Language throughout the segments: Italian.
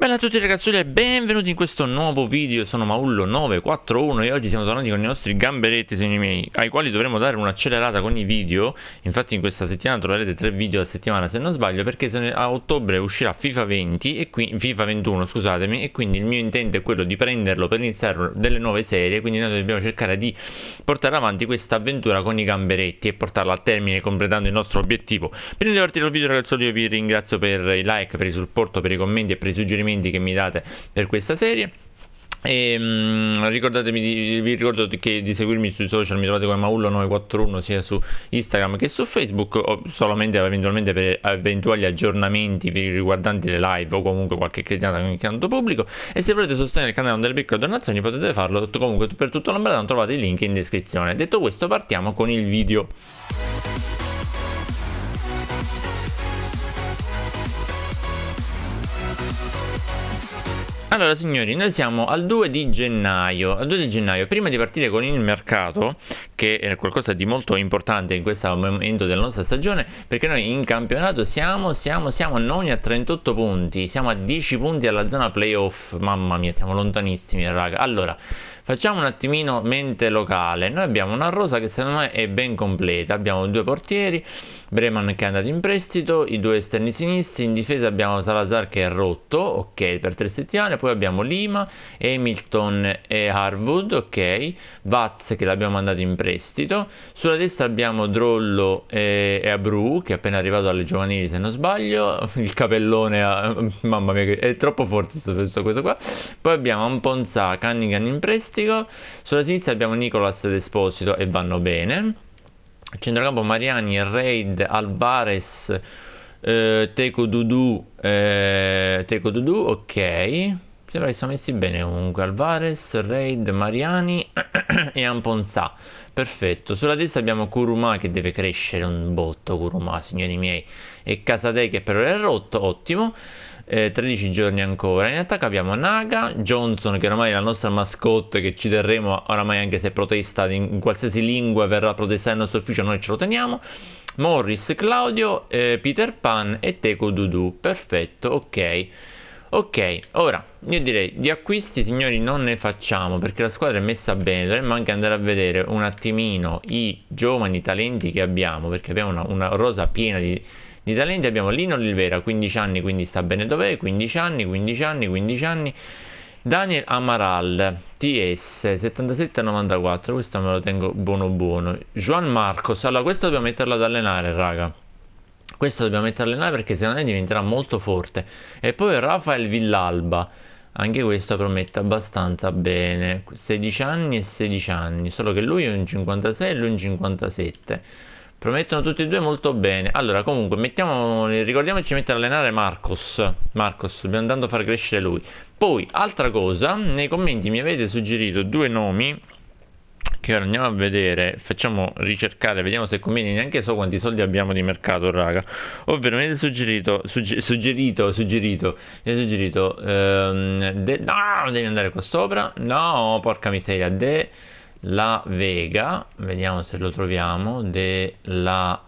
Bella a tutti ragazzi e benvenuti in questo nuovo video, sono Maullo941 e oggi siamo tornati con i nostri gamberetti signori miei ai quali dovremo dare un'accelerata con i video infatti in questa settimana troverete tre video a settimana se non sbaglio perché a ottobre uscirà FIFA 20 e qui, FIFA 21 scusatemi e quindi il mio intento è quello di prenderlo per iniziare delle nuove serie quindi noi dobbiamo cercare di portare avanti questa avventura con i gamberetti e portarla a termine completando il nostro obiettivo prima di partire il video ragazzi io vi ringrazio per i like, per il supporto, per i commenti e per i suggerimenti suggerimenti che mi date per questa serie. E, mh, ricordatevi di, vi ricordo che, di seguirmi sui social, mi trovate come Maullo941 sia su Instagram che su Facebook, o solamente eventualmente per eventuali aggiornamenti riguardanti le live o comunque qualche criticata con il canto pubblico. E se volete sostenere il canale con delle piccole donazioni potete farlo comunque per tutto l'ombrellano, trovate i link in descrizione. Detto questo partiamo con il video. Allora signori, noi siamo al 2 di gennaio, al 2 di gennaio, prima di partire con il mercato, che è qualcosa di molto importante in questo momento della nostra stagione, perché noi in campionato siamo, siamo, siamo non a 38 punti, siamo a 10 punti alla zona playoff, mamma mia, siamo lontanissimi raga. Allora, Facciamo un attimino mente locale. Noi abbiamo una rosa che secondo me è ben completa. Abbiamo due portieri, Breman che è andato in prestito, i due esterni sinistri, in difesa abbiamo Salazar che è rotto, ok, per tre settimane, poi abbiamo Lima, Hamilton e Harwood, ok, Vaz che l'abbiamo mandato in prestito, sulla destra abbiamo Drollo e, e Abru che è appena arrivato alle giovanili se non sbaglio, il capellone, a... mamma mia, è troppo forte questo, questo qua, poi abbiamo Amponza, Cunningham in prestito, fantastico. Sulla sinistra abbiamo Nicolas D'Esposito e vanno bene. Centrocampo Mariani, Raid, Alvarez, eh, Teco Dudu, eh, Teco Dudu, ok. Sembra che siamo messi bene comunque. Alvarez, Raid, Mariani e Amponsà. Perfetto. Sulla destra abbiamo Kuruma che deve crescere un botto, Kuruma, signori miei. E Casadei che però è rotto, ottimo eh, 13 giorni ancora. In attacco abbiamo Naga, Johnson che ormai è la nostra mascotte che ci terremo oramai anche se protesta in, in qualsiasi lingua verrà a protestare nel nostro ufficio noi ce lo teniamo. Morris, Claudio, eh, Peter Pan e Teco Dudu. Perfetto, ok. Ok, ora io direi di acquisti signori non ne facciamo perché la squadra è messa bene, dovremmo anche andare a vedere un attimino i giovani talenti che abbiamo perché abbiamo una, una rosa piena di, di talenti abbiamo Lino Olivera, 15 anni, quindi sta bene dov'è, 15 anni, 15 anni, 15 anni. Daniel Amaral, TS 77-94, questo me lo tengo buono buono. Juan Marcos, allora questo dobbiamo metterlo ad allenare, raga. Questo dobbiamo metterlo ad allenare perché secondo me diventerà molto forte. E poi Rafael Villalba, anche questo promette abbastanza bene. 16 anni e 16 anni, solo che lui è un 56 e lui è un 57. Promettono tutti e due molto bene. Allora, comunque, mettiamo, ricordiamoci di mettere a allenare Marcos. Marcos, dobbiamo andando a far crescere lui. Poi, altra cosa, nei commenti mi avete suggerito due nomi che ora andiamo a vedere, facciamo ricercare, vediamo se conviene, neanche so quanti soldi abbiamo di mercato, raga. Ovvero mi avete suggerito, sugge suggerito, suggerito, mi avete suggerito, ehm, no, devi andare qua sopra, no, porca miseria, de la Vega, vediamo se lo troviamo, De La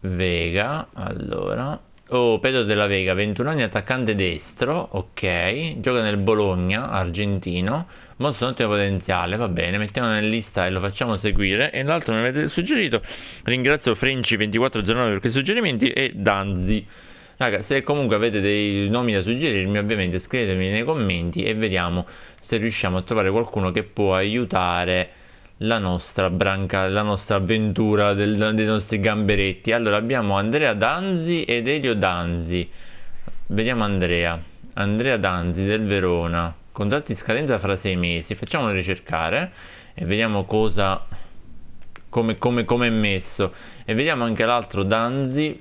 Vega, allora, oh, Pedro della Vega, 21 anni, attaccante destro, ok, gioca nel Bologna, argentino, mostra un ottimo potenziale, va bene, mettiamo nella lista e lo facciamo seguire, e l'altro me l'avete suggerito, ringrazio Frenci2409 per questi suggerimenti e Danzi. Raga, se comunque avete dei nomi da suggerirmi, ovviamente scrivetemi nei commenti e vediamo se riusciamo a trovare qualcuno che può aiutare la nostra branca, la nostra avventura del, dei nostri gamberetti. Allora abbiamo Andrea Danzi ed Elio Danzi. Vediamo Andrea. Andrea Danzi del Verona. Contratti in scadenza fra sei mesi. Facciamolo ricercare e vediamo cosa come, come, come è messo. E vediamo anche l'altro Danzi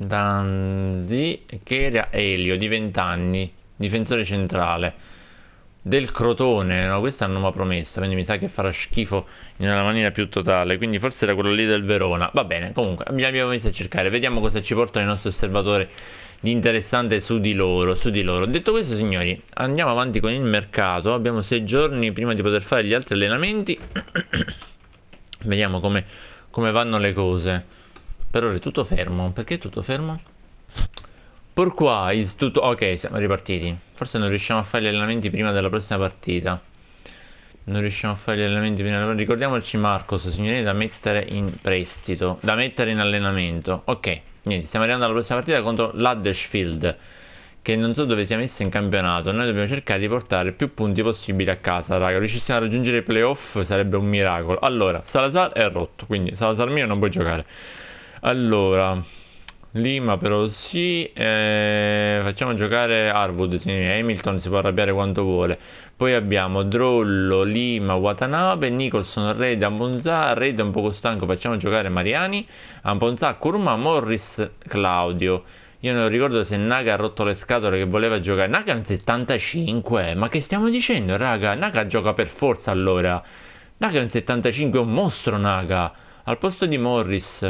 Danzi, che era Elio di 20 anni, difensore centrale del Crotone. No, questa è una nuova promessa, quindi mi sa che farà schifo in una maniera più totale. Quindi forse era quello lì del Verona. Va bene, comunque abbiamo messo a cercare, vediamo cosa ci portano i nostri osservatori di interessante su di loro. Su di loro. Detto questo, signori, andiamo avanti con il mercato. Abbiamo 6 giorni prima di poter fare gli altri allenamenti. vediamo come, come vanno le cose. Per ora è tutto fermo. Perché è tutto fermo? Porquà is tutto... Ok, siamo ripartiti. Forse non riusciamo a fare gli allenamenti prima della prossima partita. Non riusciamo a fare gli allenamenti prima della partita. Ricordiamoci Marcos, signorina, da mettere in prestito. Da mettere in allenamento. Ok, niente, stiamo arrivando alla prossima partita contro l'Huddersfield che non so dove sia messa in campionato. Noi dobbiamo cercare di portare più punti possibili a casa, raga. Riuscissimo a raggiungere i playoff sarebbe un miracolo. Allora, Salazar è rotto, quindi Salazar mio non può giocare. Allora, Lima però sì, eh, facciamo giocare Harwood, Hamilton si può arrabbiare quanto vuole. Poi abbiamo Drollo, Lima, Watanabe, Nicholson, Reid, Ambonzà, Reid è un poco stanco, facciamo giocare Mariani, Ambonzà, Kurma, Morris, Claudio. Io non ricordo se Naga ha rotto le scatole che voleva giocare. Naga è un 75, ma che stiamo dicendo raga? Naga gioca per forza allora. Naga è un 75, è un mostro Naga, al posto di Morris.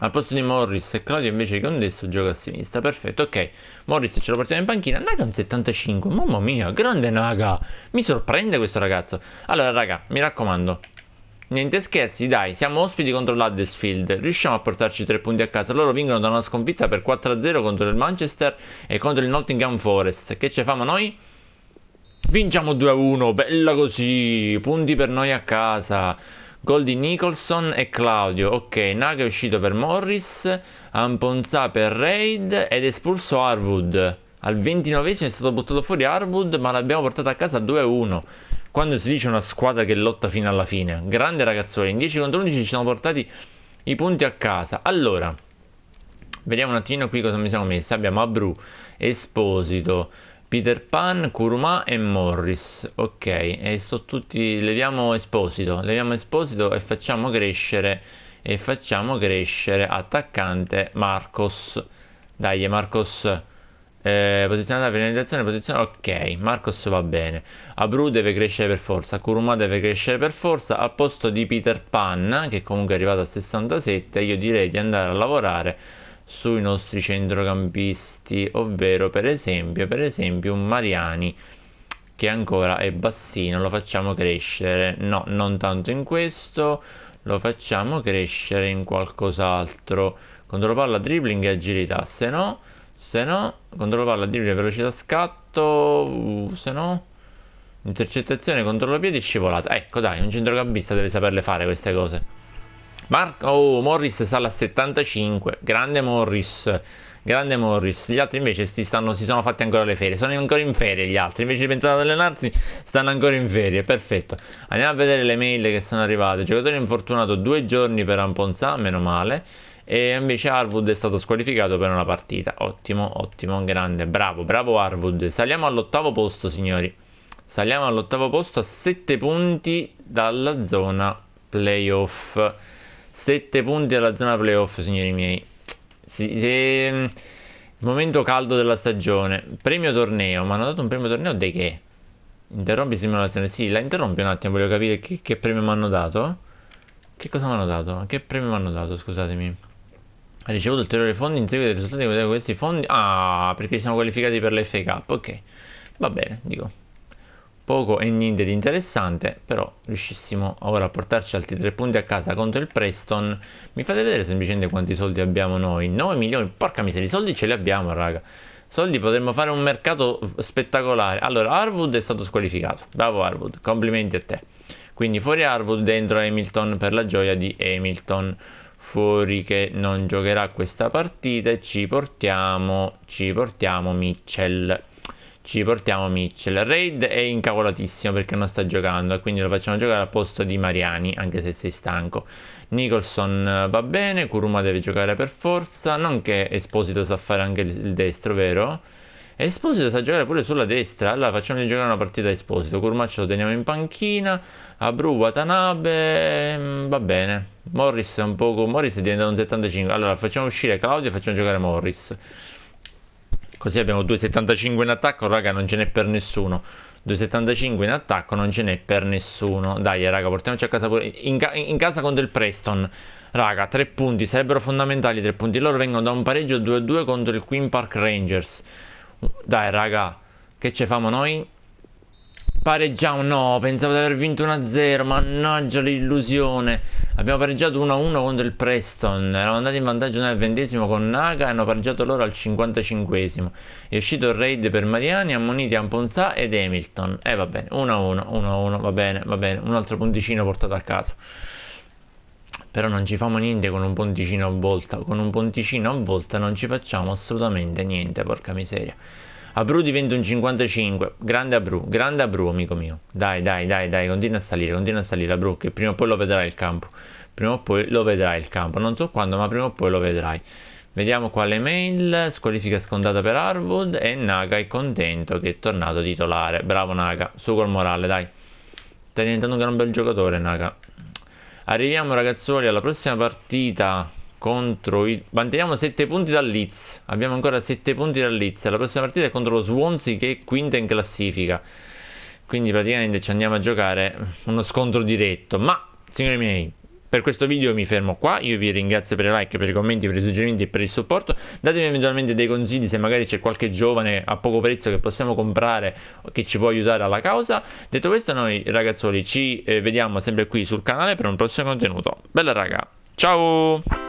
Al posto di Morris e Claudio invece che Condesso gioca a sinistra. Perfetto, ok. Morris ce lo portiamo in panchina. Naga un 75. Mamma mia, grande Naga. Mi sorprende questo ragazzo. Allora, raga, mi raccomando. Niente scherzi, dai, siamo ospiti contro l'Huddersfield, riusciamo a portarci tre punti a casa, loro vincono da una sconfitta per 4-0 contro il Manchester e contro il Nottingham Forest, che ci famo noi? Vinciamo 2-1, bella così, punti per noi a casa, Goldie Nicholson e Claudio. Ok, Naga è uscito per Morris, Amponza per Raid ed espulso Harwood. Al 29esimo è stato buttato fuori Harwood, ma l'abbiamo portato a casa 2-1. Quando si dice una squadra che lotta fino alla fine. Grande ragazzuoli, in 10 contro 11 ci siamo portati i punti a casa. Allora, vediamo un attimino qui cosa mi siamo messi. Abbiamo Abru, Esposito, Peter Pan, Kuruma e Morris. Ok, e sono tutti. Leviamo Esposito, leviamo Esposito e facciamo crescere. E facciamo crescere attaccante Marcos. Dai, Marcos. Eh, posizionata la finalizzazione, posizione. Ok, Marcos va bene. Abru deve crescere per forza. Kuruma deve crescere per forza. Al posto di Peter Pan, che comunque è arrivato a 67, io direi di andare a lavorare sui nostri centrocampisti, ovvero per esempio, per esempio un Mariani che ancora è bassino, lo facciamo crescere, no, non tanto in questo, lo facciamo crescere in qualcos'altro, controllo palla, dribbling e agilità, se no, se no, controllo palla, dribbling, velocità, scatto, uh, se no, intercettazione, controllo piedi, scivolata, ecco dai, un centrocampista deve saperle fare queste cose. Mark, oh, Morris sale a 75, grande Morris. Grande Morris, gli altri invece stanno, si sono fatti ancora le ferie, sono ancora in ferie gli altri, invece di pensare ad allenarsi stanno ancora in ferie, perfetto. Andiamo a vedere le mail che sono arrivate, giocatore infortunato due giorni per Amponzà, meno male, e invece Harwood è stato squalificato per una partita, ottimo, ottimo, grande, bravo, bravo Harwood. Saliamo all'ottavo posto signori, saliamo all'ottavo posto a 7 punti dalla zona playoff. 7 punti alla zona playoff, signori miei. Sì, se, mm, il momento caldo della stagione. Premio torneo, ma hanno dato un premio torneo di che? Interrompi simulazione, sì, la interrompi un attimo, voglio capire che, che premio mi hanno dato. Che cosa mi hanno dato? Che premio mi hanno dato, scusatemi. Ha ricevuto ulteriori fondi in seguito ai risultati di questi fondi. Ah, perché siamo qualificati per l'FA ok. Va bene, dico poco e niente di interessante, però riuscissimo ora a portarci altri tre punti a casa contro il Preston, mi fate vedere semplicemente quanti soldi abbiamo noi, 9 milioni, porca miseria, i soldi ce li abbiamo raga, soldi potremmo fare un mercato spettacolare, allora Harwood è stato squalificato, bravo Harwood, complimenti a te, quindi fuori Harwood, dentro Hamilton per la gioia di Hamilton, fuori che non giocherà questa partita e ci portiamo, ci portiamo Mitchell, ci portiamo Mitchell. Raid è incavolatissimo perché non sta giocando e quindi lo facciamo giocare al posto di Mariani, anche se sei stanco. Nicholson eh, va bene, Kuruma deve giocare per forza, non che Esposito sa fare anche il destro, vero? Esposito sa giocare pure sulla destra, allora facciamogli giocare una partita a Esposito. Kuruma ce lo teniamo in panchina, Abru, Watanabe, mm, va bene. Morris è un poco... Morris diventa diventato un 75, allora facciamo uscire Claudio e facciamo giocare Morris. Così abbiamo 2,75 in attacco, raga, non ce n'è per nessuno. 2,75 in attacco, non ce n'è per nessuno. Dai, raga, portiamoci a casa pure. In, ca in casa contro il Preston. Raga, tre punti, sarebbero fondamentali tre punti. Loro vengono da un pareggio 2-2 contro il Queen Park Rangers. Dai, raga, che ce famo noi? Pareggiamo, no, pensavo di aver vinto 1-0, mannaggia l'illusione. Abbiamo pareggiato 1-1 contro il Preston, eravamo andati in vantaggio nel ventesimo con Naga e hanno pareggiato loro al 55 È uscito il raid per Mariani, ammoniti Amponzà ed Hamilton. E eh, va bene, 1-1, 1-1, va bene, va bene, un altro punticino portato a casa. Però non ci facciamo niente con un ponticino a volta, con un ponticino a volta non ci facciamo assolutamente niente, porca miseria. Abru diventa un 55. Grande Abru, grande Abru, amico mio. Dai, dai, dai, dai, continua a salire, continua a salire Abru, che prima o poi lo vedrà il campo prima o poi lo vedrai il campo, non so quando, ma prima o poi lo vedrai. Vediamo qua le mail, squalifica scontata per Harwood e Naga è contento che è tornato titolare. Bravo Naga, su col morale, dai. Stai diventando un gran bel giocatore Naga. Arriviamo ragazzuoli alla prossima partita contro i... Manteniamo 7 punti dal Leeds. Abbiamo ancora 7 punti dal Leeds. La prossima partita è contro lo Swansea che è quinta in classifica. Quindi praticamente ci andiamo a giocare uno scontro diretto. Ma, signori miei, per questo video mi fermo qua, io vi ringrazio per i like, per i commenti, per i suggerimenti e per il supporto, datemi eventualmente dei consigli se magari c'è qualche giovane a poco prezzo che possiamo comprare che ci può aiutare alla causa. Detto questo noi ragazzoli ci eh, vediamo sempre qui sul canale per un prossimo contenuto. Bella raga, ciao!